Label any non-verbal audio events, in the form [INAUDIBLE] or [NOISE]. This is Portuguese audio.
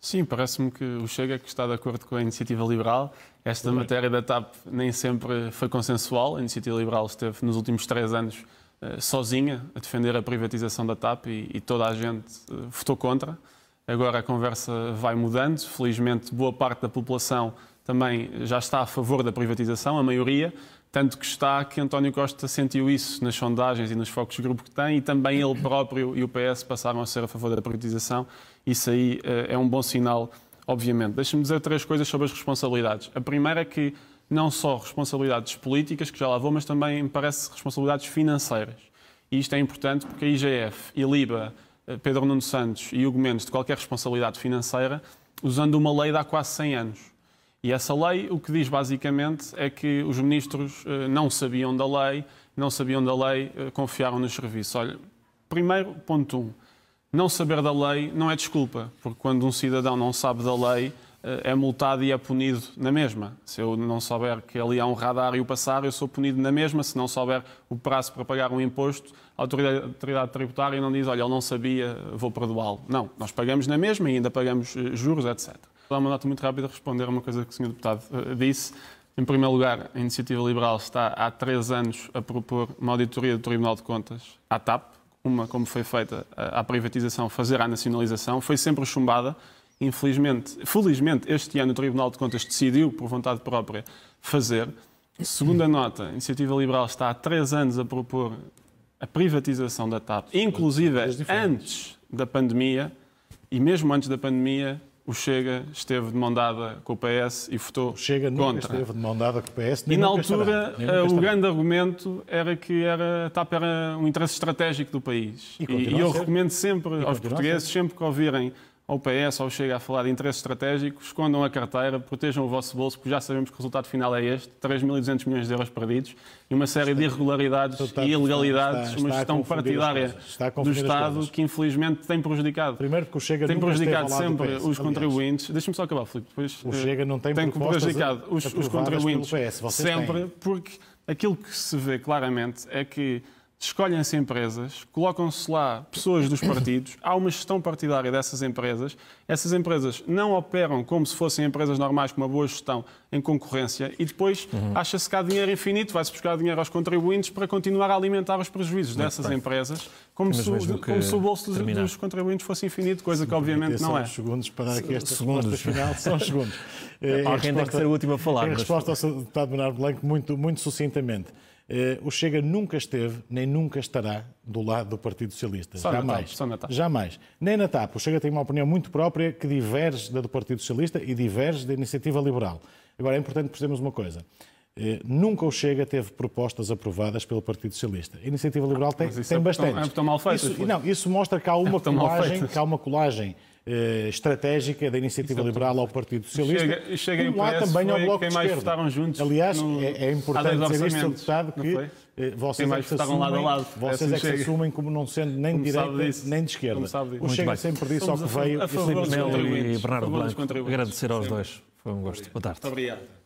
Sim, parece-me que o Chega é que está de acordo com a iniciativa liberal. Esta matéria da TAP nem sempre foi consensual. A iniciativa liberal esteve nos últimos três anos eh, sozinha a defender a privatização da TAP e, e toda a gente eh, votou contra. Agora a conversa vai mudando. Felizmente, boa parte da população também já está a favor da privatização, a maioria, tanto que está que António Costa sentiu isso nas sondagens e nos focos de grupo que tem, e também ele próprio e o PS passaram a ser a favor da privatização. Isso aí eh, é um bom sinal, obviamente. Deixa-me dizer três coisas sobre as responsabilidades. A primeira é que não só responsabilidades políticas, que já lá vou, mas também me parece responsabilidades financeiras. E isto é importante porque a IGF, e Liba, eh, Pedro Nuno Santos e Hugo Mendes, de qualquer responsabilidade financeira, usando uma lei de há quase 100 anos e essa lei o que diz basicamente é que os ministros eh, não sabiam da lei, não sabiam da lei, eh, confiaram nos serviços. Olha, primeiro ponto um, não saber da lei não é desculpa, porque quando um cidadão não sabe da lei eh, é multado e é punido na mesma. Se eu não souber que ali há um radar e o passar, eu sou punido na mesma. Se não souber o prazo para pagar um imposto, a autoridade, a autoridade tributária não diz, olha, ele não sabia, vou perdoá-lo. Não, nós pagamos na mesma e ainda pagamos juros, etc. Dá uma nota muito rápida a responder a uma coisa que o Sr. Deputado eh, disse. Em primeiro lugar, a Iniciativa Liberal está há três anos a propor uma auditoria do Tribunal de Contas à TAP, uma como foi feita eh, à privatização, fazer à nacionalização, foi sempre chumbada. Infelizmente, felizmente, este ano o Tribunal de Contas decidiu, por vontade própria, fazer. Segunda nota, a Iniciativa Liberal está há três anos a propor a privatização da TAP, inclusive antes da pandemia, e mesmo antes da pandemia, o Chega esteve de mão dada com o PS e votou o Chega nunca contra. esteve de mão dada com o PS, nem E na altura, eh, estará, o grande argumento era que era, a TAP era um interesse estratégico do país. E, e eu recomendo sempre e aos portugueses, sempre que ouvirem ao PS, ao Chega a falar de interesses estratégicos, escondam a carteira, protejam o vosso bolso, porque já sabemos que o resultado final é este: 3.200 milhões de euros perdidos e uma série de irregularidades está, e ilegalidades, está, está, uma gestão partidária do Estado que infelizmente tem prejudicado. Primeiro porque o Chega tem prejudicado sempre PS, os aliás. contribuintes. Deixa-me só acabar, Filipe. o Chega não tem, eh, tem prejudicado os, os contribuintes PS, sempre, têm. porque aquilo que se vê claramente é que escolhem-se empresas, colocam-se lá pessoas dos partidos, há uma gestão partidária dessas empresas, essas empresas não operam como se fossem empresas normais com uma boa gestão em concorrência e depois uhum. acha-se que há dinheiro infinito, vai-se buscar dinheiro aos contribuintes para continuar a alimentar os prejuízos Muito dessas bem. empresas, como se, como se, o bolso dos, dos, contribuintes fosse infinito, coisa se que obviamente não é. segundos para aqui esta segundos. final, [LAUGHS] são segundos. Alguém eh, resposta, tem que ser o último a falar. Em resposta mas... ao Deputado Bernardo Blanco, muito, muito sucintamente. Eh, o Chega nunca esteve, nem nunca estará do lado do Partido Socialista. Só Jamais. Na TAP, Jamais. Nem na TAP. O Chega tem uma opinião muito própria que diverge da do Partido Socialista e diverge da Iniciativa Liberal. Agora, é importante percebermos uma coisa. Eh, nunca o Chega teve propostas aprovadas pelo Partido Socialista. A Iniciativa Liberal tem, tem é bastante. É mal feito. Isso, não, isso mostra que há é uma é colagem, que há uma colagem eh, estratégica da iniciativa Exato. liberal ao Partido Socialista. Chega, chega como há também ao Bloco quem mais de Esquerda. juntos. Aliás, no... é, é, importante dizer isto, deputado, que eh, vocês é que, assumem, lado lado. Vocês é que se assumem como não sendo nem de direita nem de esquerda. O Chega bem. sempre disse Somos ao que veio. Felipe Melo e Bernardo Blanco, agradecer aos dois. Foi um gosto. Boa tarde. Muito obrigado.